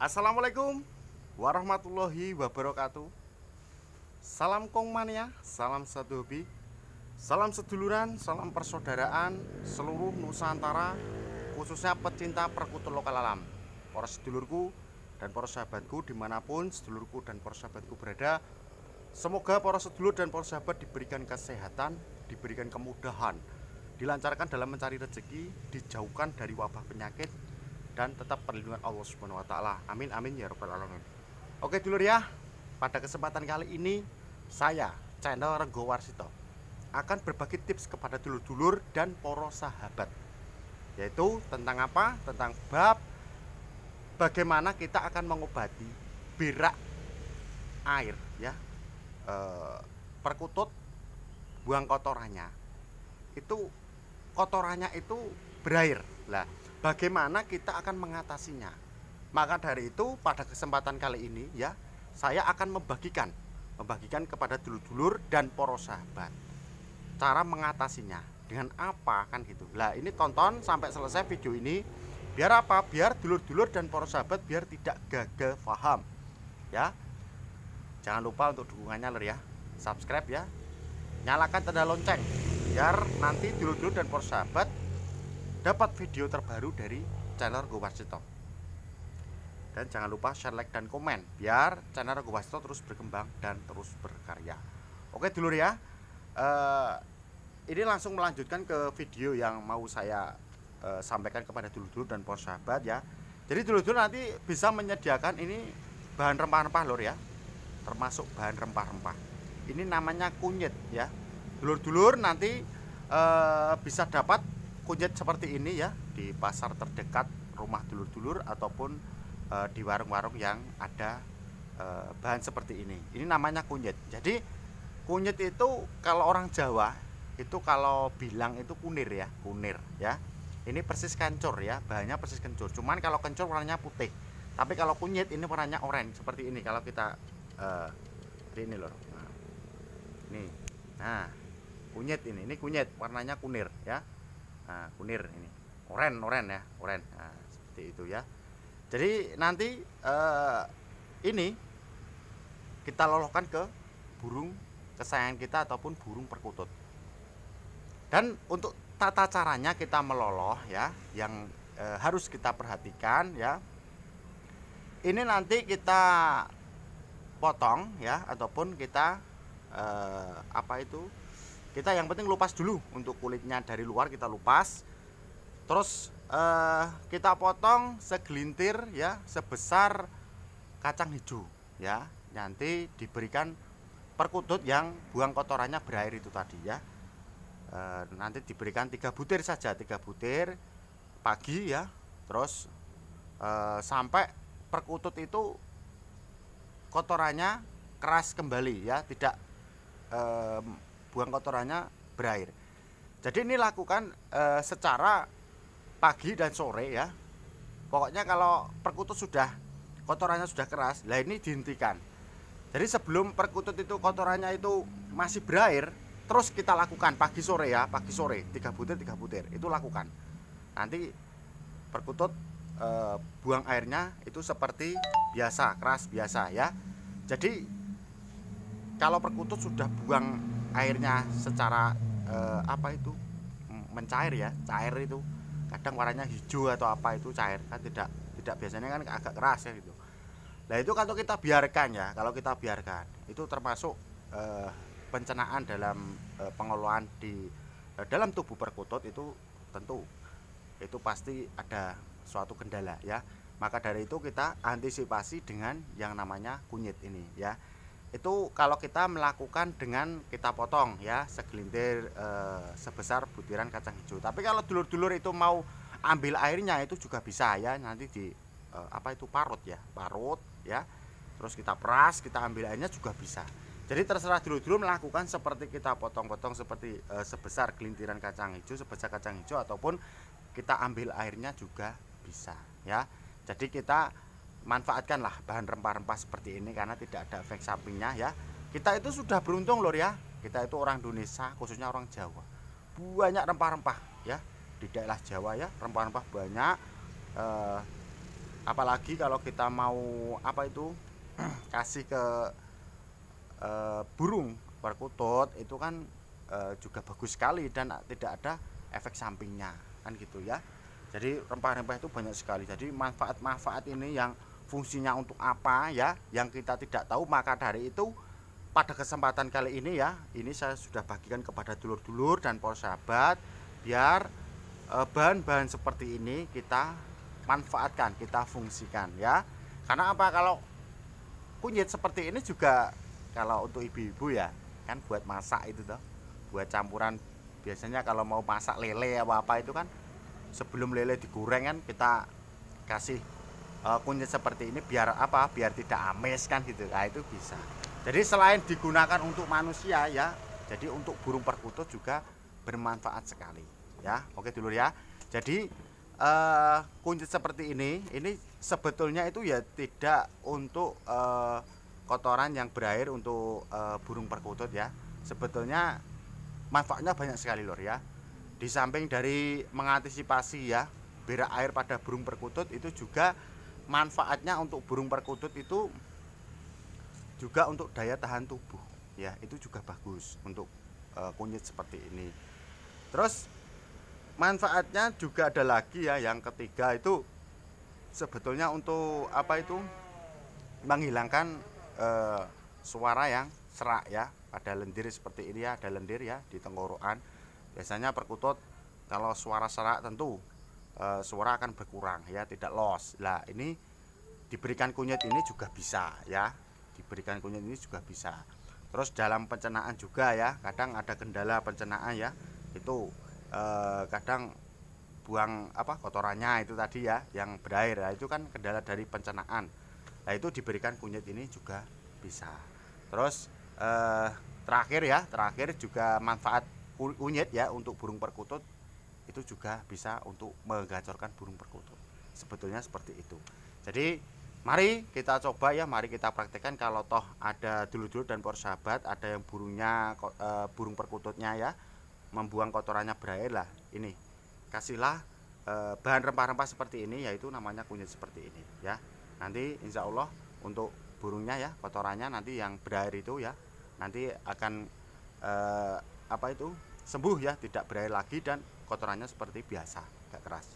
Assalamualaikum warahmatullahi wabarakatuh Salam Kongmania, salam satu hobi Salam seduluran, salam persaudaraan seluruh Nusantara Khususnya pecinta perkutut lokal alam Para sedulurku dan para sahabatku dimanapun sedulurku dan para sahabatku berada Semoga para sedulur dan para sahabat diberikan kesehatan, diberikan kemudahan, dilancarkan dalam mencari rezeki, dijauhkan dari wabah penyakit, dan tetap perlindungan Allah Subhanahu wa taala. Amin amin ya rabbal alamin. Oke dulur ya, pada kesempatan kali ini saya channel Renggo Warsito akan berbagi tips kepada dulur-dulur dan para sahabat yaitu tentang apa? Tentang bab bagaimana kita akan mengobati berak air ya. E, perkutut buang kotorannya. Itu kotorannya itu berair. Lah, bagaimana kita akan mengatasinya. Maka dari itu pada kesempatan kali ini ya, saya akan membagikan membagikan kepada dulur-dulur dan poros sahabat cara mengatasinya dengan apa kan gitu. Lah ini tonton sampai selesai video ini biar apa? Biar dulur-dulur dan poros sahabat biar tidak gagal paham. Ya. Jangan lupa untuk dukungannya lur ya. Subscribe ya. Nyalakan tanda lonceng biar nanti dulur-dulur dan poros sahabat dapat video terbaru dari channel Gowasito. Dan jangan lupa share, like, dan komen biar channel Gowasito terus berkembang dan terus berkarya. Oke dulur ya, uh, ini langsung melanjutkan ke video yang mau saya uh, sampaikan kepada dulur-dulur dan para sahabat ya. Jadi dulur-dulur nanti bisa menyediakan ini bahan rempah-rempah lor ya, termasuk bahan rempah-rempah. Ini namanya kunyit ya. Dulur-dulur nanti uh, bisa dapat kunyit seperti ini ya di pasar terdekat rumah dulur-dulur ataupun e, di warung-warung yang ada e, bahan seperti ini. Ini namanya kunyit. Jadi kunyit itu kalau orang Jawa itu kalau bilang itu kunir ya, kunir ya. Ini persis kencur ya, bahannya persis kencur. Cuman kalau kencur warnanya putih. Tapi kalau kunyit ini warnanya orange seperti ini kalau kita e, ini loh. Nah. ini. Nah, kunyit ini, ini kunyit warnanya kunir ya nah, kunir ini oren oren ya oren nah, seperti itu ya jadi nanti eh, ini kita lolohkan ke burung kesayangan kita ataupun burung perkutut dan untuk tata caranya kita meloloh ya yang e, harus kita perhatikan ya ini nanti kita potong ya ataupun kita e, apa itu kita yang penting lupas dulu untuk kulitnya dari luar kita lupas terus eh, kita potong segelintir ya sebesar kacang hijau ya nanti diberikan perkutut yang buang kotorannya berair itu tadi ya e, nanti diberikan tiga butir saja tiga butir pagi ya terus e, sampai perkutut itu kotorannya keras kembali ya tidak e, buang kotorannya berair. Jadi ini lakukan e, secara pagi dan sore ya. Pokoknya kalau perkutut sudah kotorannya sudah keras, lah ini dihentikan. Jadi sebelum perkutut itu kotorannya itu masih berair, terus kita lakukan pagi sore ya, pagi sore tiga butir tiga butir itu lakukan. Nanti perkutut e, buang airnya itu seperti biasa keras biasa ya. Jadi kalau perkutut sudah buang airnya secara uh, apa itu mm, mencair ya cair itu kadang warnanya hijau atau apa itu cair kan tidak tidak biasanya kan agak keras ya gitu nah itu kalau kita biarkan ya kalau kita biarkan itu termasuk uh, pencernaan dalam uh, pengelolaan di uh, dalam tubuh perkutut itu tentu itu pasti ada suatu kendala ya maka dari itu kita antisipasi dengan yang namanya kunyit ini ya itu kalau kita melakukan dengan kita potong ya segelintir e, sebesar butiran kacang hijau tapi kalau dulur-dulur itu mau ambil airnya itu juga bisa ya nanti di e, apa itu parut ya parut ya terus kita peras kita ambil airnya juga bisa jadi terserah dulur-dulur melakukan seperti kita potong-potong seperti e, sebesar gelintiran kacang hijau sebesar kacang hijau ataupun kita ambil airnya juga bisa ya jadi kita manfaatkanlah bahan rempah-rempah seperti ini karena tidak ada efek sampingnya ya kita itu sudah beruntung lor ya kita itu orang Indonesia khususnya orang Jawa banyak rempah-rempah ya di daerah Jawa ya rempah-rempah banyak eh, apalagi kalau kita mau apa itu kasih ke eh, burung perkutut itu kan eh, juga bagus sekali dan tidak ada efek sampingnya kan gitu ya jadi rempah-rempah itu banyak sekali jadi manfaat-manfaat ini yang fungsinya untuk apa ya yang kita tidak tahu maka dari itu pada kesempatan kali ini ya ini saya sudah bagikan kepada dulur-dulur dan para sahabat biar eh, bahan-bahan eh, seperti ini kita manfaatkan kita fungsikan ya karena apa kalau kunyit seperti ini juga kalau untuk ibu-ibu ya kan buat masak itu tuh buat campuran biasanya kalau mau masak lele apa apa itu kan sebelum lele digoreng kan kita kasih uh, kunyit seperti ini biar apa biar tidak amis kan gitu nah itu bisa jadi selain digunakan untuk manusia ya jadi untuk burung perkutut juga bermanfaat sekali ya oke dulu ya jadi uh, kunyit seperti ini ini sebetulnya itu ya tidak untuk uh, kotoran yang berair untuk uh, burung perkutut ya sebetulnya manfaatnya banyak sekali lor ya di samping dari mengantisipasi ya berak air pada burung perkutut itu juga manfaatnya untuk burung perkutut itu juga untuk daya tahan tubuh ya itu juga bagus untuk e, kunyit seperti ini terus manfaatnya juga ada lagi ya yang ketiga itu sebetulnya untuk apa itu menghilangkan e, suara yang serak ya pada lendir seperti ini ya ada lendir ya di tenggorokan biasanya perkutut kalau suara serak tentu e, suara akan berkurang ya tidak los lah ini diberikan kunyit ini juga bisa ya diberikan kunyit ini juga bisa terus dalam pencernaan juga ya kadang ada kendala pencernaan ya itu e, kadang buang apa kotorannya itu tadi ya yang berair ya itu kan kendala dari pencernaan nah itu diberikan kunyit ini juga bisa terus eh, terakhir ya terakhir juga manfaat kunyit ya untuk burung perkutut itu juga bisa untuk menggacorkan burung perkutut sebetulnya seperti itu jadi mari kita coba ya mari kita praktekkan kalau toh ada dulu-dulu dan por sahabat ada yang burungnya e, burung perkututnya ya membuang kotorannya berair lah ini kasihlah e, bahan rempah-rempah seperti ini yaitu namanya kunyit seperti ini ya nanti insya Allah untuk burungnya ya kotorannya nanti yang berair itu ya nanti akan e, apa itu sembuh ya, tidak berair lagi dan kotorannya seperti biasa, tidak keras.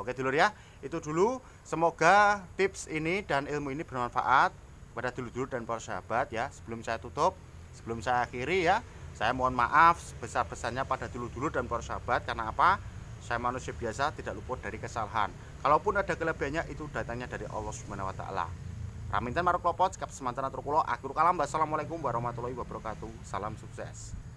Oke dulur ya, itu dulu. Semoga tips ini dan ilmu ini bermanfaat pada dulur-dulur dan para sahabat ya. Sebelum saya tutup, sebelum saya akhiri ya, saya mohon maaf sebesar-besarnya pada dulur-dulur dan para sahabat karena apa? Saya manusia biasa tidak luput dari kesalahan. Kalaupun ada kelebihannya itu datangnya dari Allah Subhanahu wa taala. Raminten maruk klopo, Semantan semantana akhir kalam. Wassalamualaikum warahmatullahi wabarakatuh. Salam sukses.